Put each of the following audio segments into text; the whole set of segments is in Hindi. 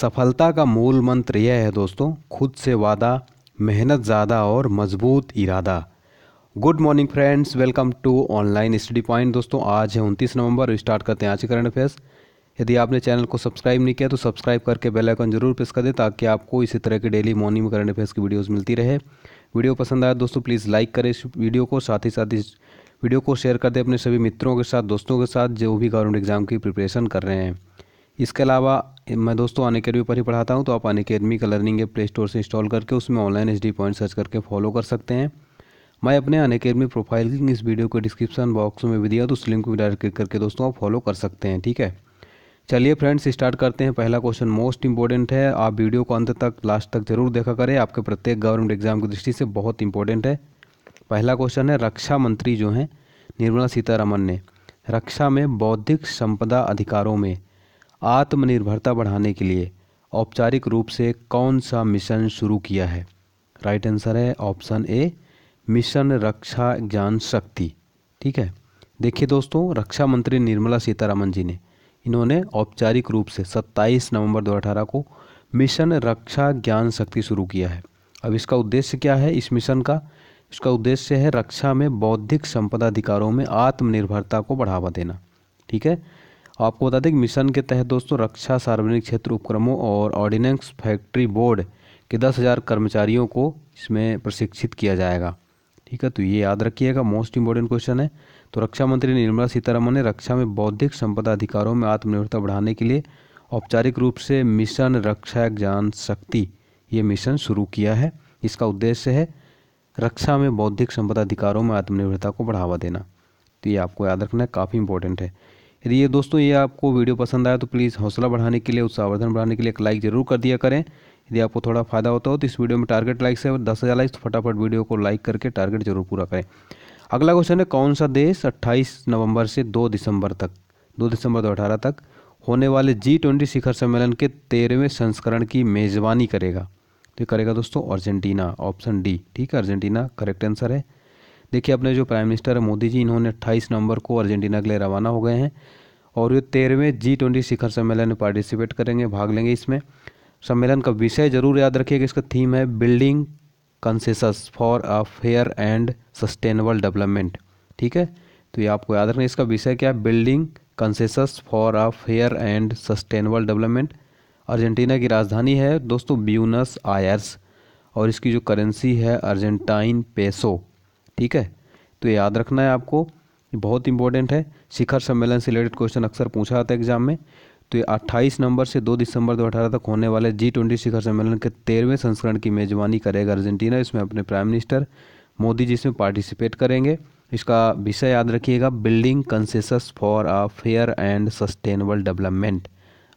सफलता का मूल मंत्र यह है दोस्तों खुद से वादा मेहनत ज़्यादा और मजबूत इरादा good morning friends welcome to online study point दोस्तों आज है उनतीस नवंबर स्टार्ट करते हैं आज करंट अफेयर्स यदि आपने चैनल को सब्सक्राइब नहीं किया तो सब्सक्राइब करके बेल आइकन जरूर प्रेस कर दें ताकि आपको इसी तरह के डेली मॉर्निंग में करंट अफेयर्स की वीडियोज़ मिलती रहे वीडियो पसंद आए दोस्तों प्लीज़ लाइक करें इस वीडियो को साथ ही साथ इस वीडियो को शेयर कर दें अपने सभी मित्रों के साथ दोस्तों के साथ जो भी गवर्नमेंट एग्जाम की प्रिपरेशन कर रहे हैं इसके अलावा मैं दोस्तों अन अकेडमी पर ही पढ़ाता हूँ तो आप अन अकेडमी का लर्निंग प्ले स्टोर से इंस्टॉल करके उसमें ऑनलाइन एच पॉइंट सर्च करके फॉलो कर सकते हैं मैं अपने अन अकेडमी प्रोफाइल लिंक इस वीडियो के डिस्क्रिप्शन बॉक्स में भी दिया तो उस लिंक को डायरेक्ट क्लिक करके दोस्तों आप फॉलो कर सकते हैं ठीक है चलिए फ्रेंड्स स्टार्ट करते हैं पहला क्वेश्चन मोस्ट इंपॉर्टेंट है आप वीडियो को अंत तक लास्ट तक जरूर देखा करें आपके प्रत्येक गवर्नमेंट एग्जाम की दृष्टि से बहुत इंपॉर्टेंट है पहला क्वेश्चन है रक्षा मंत्री जो हैं निर्मला सीतारमन ने रक्षा में बौद्धिक संपदा अधिकारों में आत्मनिर्भरता बढ़ाने के लिए औपचारिक रूप से कौन सा मिशन शुरू किया है राइट आंसर है option A mission Raksha Gyan Shakti ठीक है देखिए दोस्तों रक्षा मंत्री निर्मला सीतारामन जी ने इन्होंने औपचारिक रूप से 27 नवंबर 2018 को मिशन रक्षा ज्ञान शक्ति शुरू किया है अब इसका उद्देश्य क्या है इस मिशन का इसका उद्देश्य है रक्षा में बौद्धिक संपदा अधिकारों में आत्मनिर्भरता को बढ़ावा देना ठीक है आपको बता दें कि मिशन के तहत दोस्तों रक्षा सार्वजनिक क्षेत्र उपक्रमों और ऑर्डिनेंस फैक्ट्री बोर्ड के दस हज़ार कर्मचारियों को इसमें प्रशिक्षित किया जाएगा ठीक है तो ये याद रखिएगा मोस्ट इम्पोर्टेंट क्वेश्चन है तो रक्षा मंत्री निर्मला सीतारमन ने रक्षा में बौद्धिक संपदा अधिकारों में आत्मनिर्भरता बढ़ाने के लिए औपचारिक रूप से मिशन रक्षा ज्ञान शक्ति ये मिशन शुरू किया है इसका उद्देश्य है रक्षा में बौद्धिक संपदा अधिकारों में आत्मनिर्भरता को बढ़ावा देना तो ये आपको याद रखना है काफ़ी इंपॉर्टेंट है यदि ये दोस्तों ये आपको वीडियो पसंद आया तो प्लीज़ हौसला बढ़ाने के लिए उत्साहवर्धन बढ़ाने के लिए एक लाइक जरूर कर दिया करें यदि आपको थोड़ा फायदा होता हो तो इस वीडियो में टारगेट लाइक से दस हज़ार लाइक तो फटाफट वीडियो को लाइक करके टारगेट जरूर पूरा करें अगला क्वेश्चन है कौन सा देश 28 नवंबर से 2 दिसंबर तक 2 दिसंबर दो अठारह तक होने वाले जी ट्वेंटी शिखर सम्मेलन के तेरहवें संस्करण की मेज़बानी करेगा तो करेगा दोस्तों अर्जेंटीना ऑप्शन डी ठीक है अर्जेंटीना करेक्ट आंसर है देखिए अपने जो प्राइम मिनिस्टर है मोदी जी इन्होंने अट्ठाईस नवंबर को अर्जेंटीना के लिए रवाना हो गए हैं और ये तेरहवें जी ट्वेंटी शिखर सम्मेलन में पार्टिसिपेट करेंगे भाग लेंगे इसमें सम्मेलन का विषय जरूर याद रखिए कि इसका थीम है building consensus for a fair and sustainable development ठीक है तो ये आपको याद रखना इसका विषय क्या है building consensus for a fair and sustainable development Argentina की राजधानी है दोस्तों ब्यूनस आयर्स और इसकी जो करेंसी है अर्जेंटाइन पेसो ठीक है तो याद रखना है आपको बहुत इंपॉर्टेंट है शिखर सम्मेलन से रिलेटेड क्वेश्चन अक्सर पूछा जाता है एग्जाम में तो ये अट्ठाईस नंबर से दो दिसंबर दो अठारह तक होने वाले जी ट्वेंटी शिखर सम्मेलन के तेरहवें संस्करण की मेजबानी करेगा अर्जेंटीना इसमें अपने प्राइम मिनिस्टर मोदी जी इसमें पार्टिसिपेट करेंगे इसका विषय याद रखिएगा building consensus for a fair and sustainable development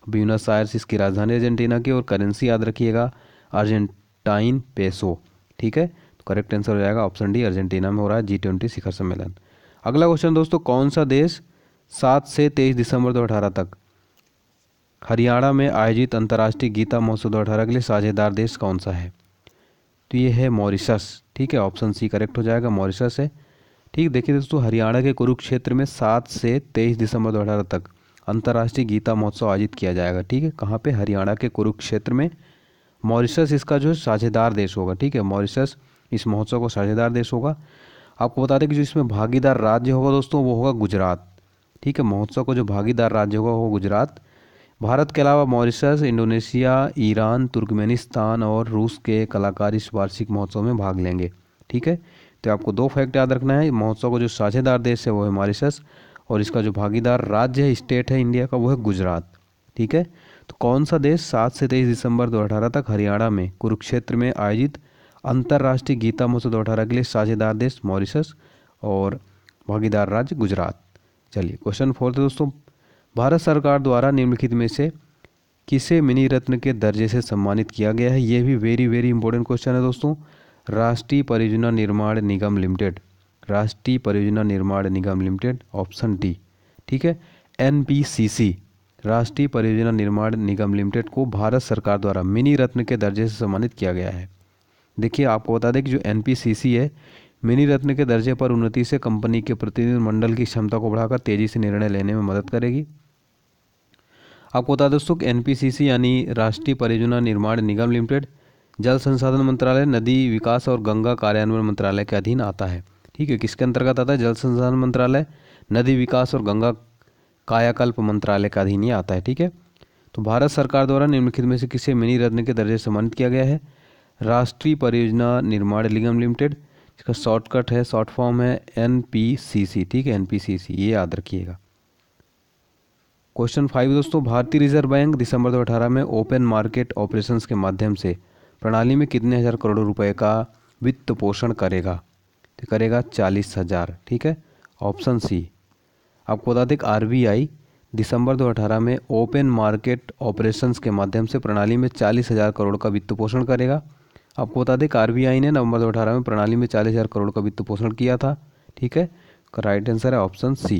Buenos Aires इसकी राजधानी अर्जेंटीना की और करेंसी याद रखिएगा अर्जेंटाइन पेसो ठीक है तो करेक्ट आंसर हो जाएगा ऑप्शन डी अर्जेंटीना में हो रहा है जी ट्वेंटी शिखर सम्मेलन अगला क्वेश्चन दोस्तों कौन सा देश सात से तेईस दिसंबर दो अठारह तक हरियाणा में आयोजित अंतर्राष्ट्रीय गीता महोत्सव दो अठारह के लिए साझेदार देश कौन सा है तो ये है मॉरिशस ठीक है ऑप्शन सी करेक्ट हो जाएगा मॉरिशस है ठीक देखिए दोस्तों हरियाणा के कुरुक्षेत्र में सात से तेईस दिसंबर दो अठारह तक अंतर्राष्ट्रीय गीता महोत्सव आयोजित किया जाएगा ठीक है कहाँ पे हरियाणा के कुरुक्षेत्र में मॉरिशस इसका जो साझेदार देश होगा ठीक है मॉरिशस इस महोत्सव का साझेदार देश होगा आपको बता दें कि जो इसमें भागीदार राज्य होगा दोस्तों वो होगा गुजरात ठीक है महोत्सव का जो भागीदार राज्य होगा वो गुजरात भारत के अलावा मॉरिशस इंडोनेशिया ईरान तुर्कमेनिस्तान और रूस के कलाकार इस वार्षिक महोत्सव में भाग लेंगे ठीक है तो आपको दो फैक्ट याद रखना है महोत्सव का जो साझेदार देश है वो है मॉरिशस और इसका जो भागीदार राज्य है स्टेट है इंडिया का वो है गुजरात ठीक है तो कौन सा देश सात से तेईस दिसंबर दो तक हरियाणा में कुरुक्षेत्र में आयोजित अंतर्राष्ट्रीय गीता महोत्सव दो अठारह के लिए साझेदार देश मॉरिशस और भागीदार राज्य गुजरात चलिए क्वेश्चन फोर्थ दोस्तों भारत सरकार द्वारा निम्नलिखित में से किसे मिनी रत्न के दर्जे से सम्मानित किया गया है ये भी वेरी वेरी इंपॉर्टेंट क्वेश्चन है दोस्तों राष्ट्रीय परियोजना निर्माण निगम लिमिटेड राष्ट्रीय परियोजना निर्माण निगम लिमिटेड ऑप्शन डी ठीक है एन राष्ट्रीय परियोजना निर्माण निगम लिमिटेड को भारत सरकार द्वारा मिनी रत्न के दर्जे से सम्मानित किया गया है देखिए आपको बता दें कि जो एन है मिनी रत्न के दर्जे पर उन्नति से कंपनी के प्रतिनिधिमंडल की क्षमता को बढ़ाकर तेज़ी से निर्णय लेने में मदद करेगी आपको बता दोस्तों कि एन यानी राष्ट्रीय परियोजना निर्माण निगम लिमिटेड जल संसाधन मंत्रालय नदी विकास और गंगा कार्यान्वयन मंत्रालय के अधीन आता है ठीक है किसके अंतर्गत आता है जल संसाधन मंत्रालय नदी विकास और गंगा कायाकल्प मंत्रालय के अधीन ही आता है ठीक है तो भारत सरकार द्वारा निम्नलिखित में से किसे मिनी रत्न के दर्जे सम्मानित किया गया है राष्ट्रीय परियोजना निर्माण निगम लिमिटेड इसका शॉर्टकट है शॉर्ट फॉर्म है एन ठीक है एन ये याद रखिएगा क्वेश्चन फाइव दोस्तों भारतीय रिजर्व बैंक दिसंबर दो में ओपन मार्केट ऑपरेशंस के माध्यम से प्रणाली में कितने हज़ार करोड़ रुपए का वित्त पोषण करेगा तो करेगा चालीस हज़ार ठीक है ऑप्शन सी आपको बता दें आर दिसंबर अठारह में ओपन मार्केट ऑपरेशंस के माध्यम से प्रणाली में चालीस हज़ार करोड़ का वित्त पोषण करेगा आपको बता दें कि आर ने नवंबर दो अठारह में प्रणाली में चालीस हज़ार करोड़ का वित्त पोषण किया था ठीक है राइट आंसर है ऑप्शन सी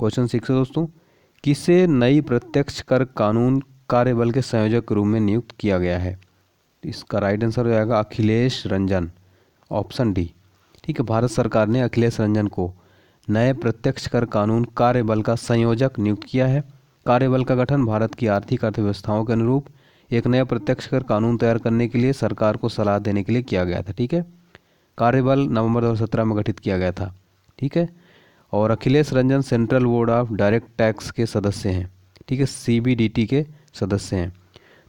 क्वेश्चन सिक्स है दोस्तों किसे नई प्रत्यक्ष कर कानून कार्यबल के संयोजक के रूप में नियुक्त किया गया है इसका राइट आंसर हो जाएगा अखिलेश रंजन ऑप्शन डी ठीक है भारत सरकार ने अखिलेश रंजन को नए प्रत्यक्ष कर कानून कार्यबल का संयोजक नियुक्त किया है कार्यबल का गठन भारत की आर्थिक अर्थव्यवस्थाओं के अनुरूप एक नया प्रत्यक्ष कर कानून तैयार करने के लिए सरकार को सलाह देने के लिए किया गया था ठीक है कार्यबल नवंबर दो में गठित किया गया था ठीक है और Akhilesh Ranjan central board of direct tax के सदस्य हैं ठीक है सी के सदस्य हैं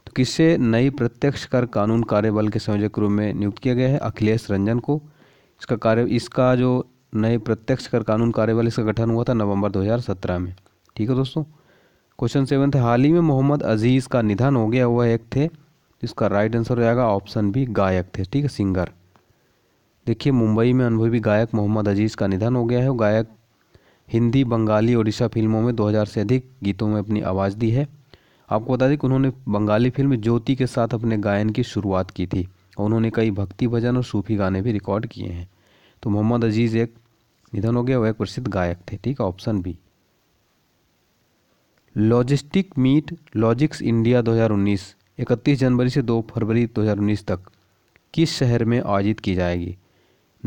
तो किससे नई प्रत्यक्ष कर कानून कार्यबल के संयोजक रूप में नियुक्त किया गया है अखिलेश रंजन को इसका कार्य इसका जो नए प्रत्यक्ष कर कानून कार्यबल इसका गठन हुआ था नवंबर 2017 में ठीक है दोस्तों क्वेश्चन सेवन थे हाल ही में मोहम्मद अजीज़ का निधन हो गया हुआ एक थे इसका राइट आंसर हो जाएगा ऑप्शन बी गायक थे ठीक है सिंगर देखिए मुंबई में अनुभवी गायक मोहम्मद अजीज़ का निधन हो गया है गायक हिंदी बंगाली उड़ीसा फिल्मों में 2000 से अधिक गीतों में अपनी आवाज़ दी है आपको बता दें कि उन्होंने बंगाली फिल्म ज्योति के साथ अपने गायन की शुरुआत की थी और उन्होंने कई भक्ति भजन और सूफी गाने भी रिकॉर्ड किए हैं तो मोहम्मद अजीज़ एक निधन हो गया वह एक प्रसिद्ध गायक थे ठीक है option B logistic meet logics India 2019 31 जनवरी से 2 फरवरी 2019 तक किस शहर में आयोजित की जाएगी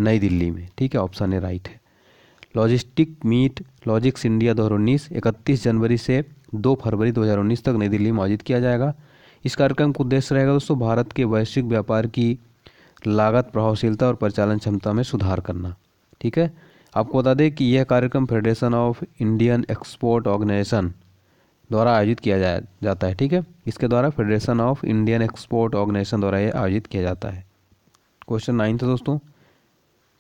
नई दिल्ली में ठीक है ऑप्शन ए राइट है लॉजिस्टिक मीट लॉजिक्स इंडिया 2019 31 जनवरी से 2 फरवरी 2019 तक नई दिल्ली में आयोजित किया जाएगा इस कार्यक्रम का उद्देश्य रहेगा दोस्तों भारत के वैश्विक व्यापार की लागत प्रभावशीलता और परिचालन क्षमता में सुधार करना ठीक है आपको बता दें कि यह कार्यक्रम federation of Indian export organisation द्वारा आयोजित किया जा, जाता है ठीक है इसके द्वारा federation of Indian export organisation द्वारा ये आयोजित किया जाता है क्वेश्चन नाइन्थ दोस्तों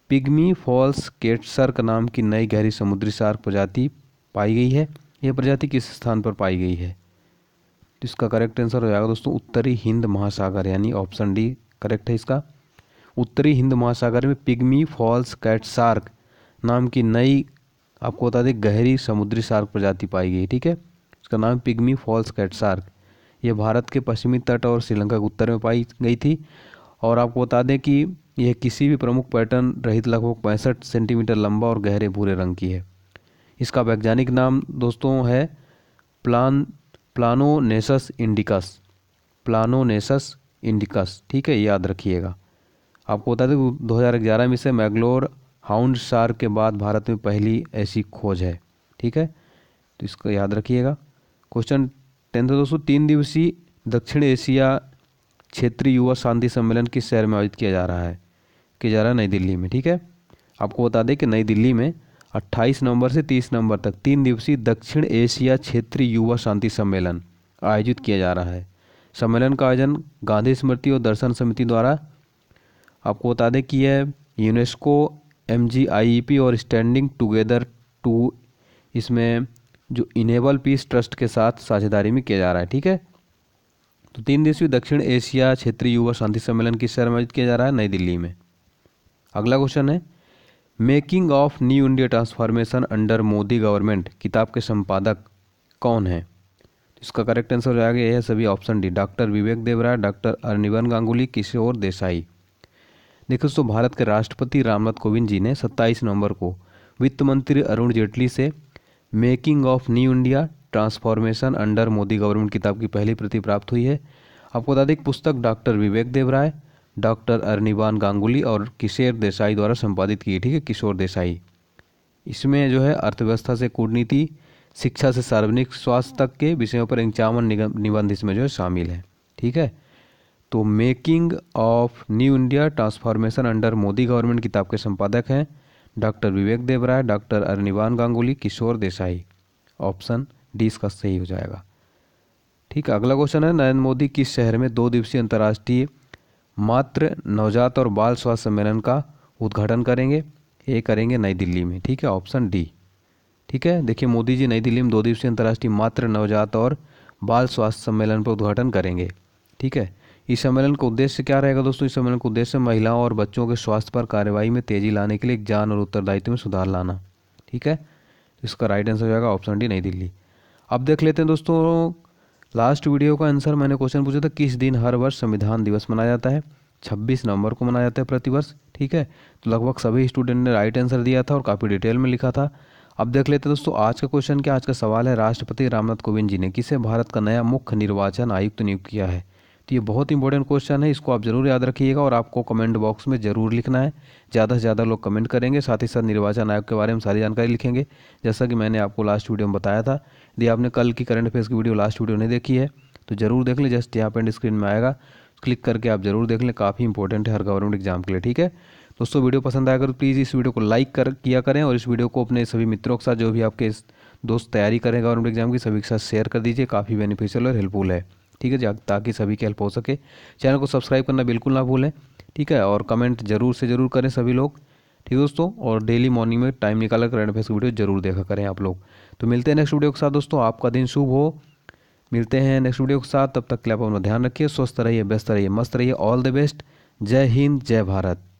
पिग्मी फॉल्स केटसर्क नाम की नई गहरी समुद्री सार प्रजाति पाई गई है यह प्रजाति किस स्थान पर पाई गई है तो इसका करेक्ट आंसर हो जाएगा दोस्तों उत्तरी हिंद महासागर यानी ऑप्शन डी करेक्ट है इसका उत्तरी हिंद महासागर में पिग्मी फॉल्स कैट सार्क नाम की नई आपको बता दें गहरी समुद्री सार्क प्रजाति पाई गई ठीक है उसका नाम पिग्मी फॉल्स कैट शार्क यह भारत के पश्चिमी तट और श्रीलंका के उत्तर में पाई गई थी और आपको बता दें कि यह किसी भी प्रमुख पैटर्न रहित लगभग पैंसठ सेंटीमीटर लंबा और गहरे भूरे रंग की है इसका वैज्ञानिक नाम दोस्तों है प्लान प्लानोनेसस इंडिकस प्लानोनेसस इंडिकस ठीक है याद रखिएगा आपको बता दें दो हज़ार ग्यारह में से मैगलोर हाउंड शार्क के बाद भारत में पहली ऐसी खोज है ठीक है तो इसको याद रखिएगा क्वेश्चन टेंथ है दोस्तों तीन दिवसीय दक्षिण एशिया क्षेत्रीय युवा शांति सम्मेलन किस शहर में आयोजित किया जा रहा है किया जा रहा है नई दिल्ली में ठीक है आपको बता दें कि नई दिल्ली में 28 नवंबर से 30 नवंबर तक तीन दिवसीय दक्षिण एशिया क्षेत्रीय युवा शांति सम्मेलन आयोजित किया जा रहा है सम्मेलन का आयोजन गांधी स्मृति और दर्शन समिति द्वारा आपको बता दें कि यह यूनेस्को एम और स्टैंडिंग टुगेदर टू इसमें जो इनेबल पीस ट्रस्ट के साथ साझेदारी में किया जा रहा है ठीक है तो तीन दिवसीय दक्षिण एशिया क्षेत्रीय युवा शांति सम्मेलन किस शहर में आयोजित किया जा रहा है नई दिल्ली में अगला क्वेश्चन है making of new India transformation under Modi government किताब के संपादक कौन है इसका करेक्ट आंसर हो जाएगा यह सभी option D doctor Vivek Debroy doctor Anirban Ganguly Kishore Desai देखो दोस्तों भारत के राष्ट्रपति रामनाथ कोविंद जी ने 27 नवंबर को वित्त मंत्री अरुण जेटली से making of new India transformation under Modi government किताब की पहली प्रति प्राप्त हुई है आपको बता दें पुस्तक डॉक्टर विवेक देवराय डॉक्टर अरनिबान गांगुली और किशोर देसाई द्वारा संपादित की ठीक है किशोर देसाई इसमें जो है अर्थव्यवस्था से कूटनीति शिक्षा से सार्वजनिक स्वास्थ्य तक के विषयों पर इंक्यावन निबंध इसमें जो है शामिल है ठीक है तो making of new India transformation under Modi government किताब के संपादक हैं doctor Vivek Debroy doctor Anirban Ganguly Kishore Desai option D इसका सही हो जाएगा ठीक है अगला क्वेश्चन है नरेंद्र मोदी किस शहर में दो दिवसीय अंतर्राष्ट्रीय मात्र नवजात और बाल स्वास्थ्य सम्मेलन का उद्घाटन करेंगे ये करेंगे नई दिल्ली में ठीक है ऑप्शन डी ठीक है देखिए मोदी जी नई दिल्ली में दो दिवसीय अंतर्राष्ट्रीय मात्र नवजात और बाल स्वास्थ्य सम्मेलन पर उद्घाटन करेंगे ठीक है इस सम्मेलन का उद्देश्य क्या रहेगा दोस्तों इस सम्मेलन का उद्देश्य महिलाओं और बच्चों के स्वास्थ्य पर कार्रवाई में तेजी लाने के लिए ज्ञान और उत्तरदायित्व में सुधार लाना ठीक है इसका राइट आंसर हो जाएगा ऑप्शन डी नई दिल्ली अब देख लेते हैं दोस्तों लास्ट वीडियो का आंसर मैंने क्वेश्चन पूछा था किस दिन हर वर्ष संविधान दिवस मनाया जाता है 26 नवंबर को मनाया जाता है प्रतिवर्ष ठीक है तो लगभग सभी स्टूडेंट ने राइट आंसर दिया था और काफ़ी डिटेल में लिखा था अब देख लेते हैं दोस्तों आज का क्वेश्चन क्या आज का सवाल है राष्ट्रपति रामनाथ कोविंद जी ने किसे भारत का नया मुख्य निर्वाचन आयुक्त नियुक्त किया है तो ये बहुत इंपॉर्टेंट क्वेश्चन है इसको आप ज़रूर याद रखिएगा और आपको कमेंट बॉक्स में ज़रूर लिखना है ज़्यादा से ज़्यादा लोग कमेंट करेंगे साथ ही साथ निर्वाचन आयोग के बारे में सारी जानकारी लिखेंगे जैसा कि मैंने आपको लास्ट वीडियो में बताया था यदि आपने कल की करंट अफेयर्स की वीडियो लास्ट वीडियो नहीं देखी है तो ज़रूर देख लें जस्ट यहाँ पेंड स्क्रीन में आएगा क्लिक करके आप ज़रूर देख लें काफ़ी इंपॉर्टेंट है हर गवर्नमेंट एग्जाम के लिए ठीक है दोस्तों वीडियो पसंद आएगा तो प्लीज़ इस वीडियो को लाइक कर किया करें और इस वीडियो को अपने सभी मित्रों के साथ जो भी आपके दोस्त तैयारी करें गवर्नमेंट एग्जाम की सभी के साथ शेयर कर दीजिए काफ़ी बेनिफिशियल और हेल्पफुल है ठीक है ताकि सभी की हेल्प हो सके चैनल को सब्सक्राइब करना बिल्कुल ना भूलें ठीक है और कमेंट ज़रूर से ज़रूर करें सभी लोग ठीक है दोस्तों और डेली मॉर्निंग में टाइम निकाल कर अफेयर्स फेस वीडियो जरूर देखा करें आप लोग तो मिलते हैं नेक्स्ट वीडियो के साथ दोस्तों आपका दिन शुभ हो मिलते हैं नेक्स्ट वीडियो के साथ तब तक के लिए आप अपना ध्यान रखिए स्वस्थ रहिए व्यस्त रहिए मस्त रहिए ऑल द बेस्ट जय हिंद जय भारत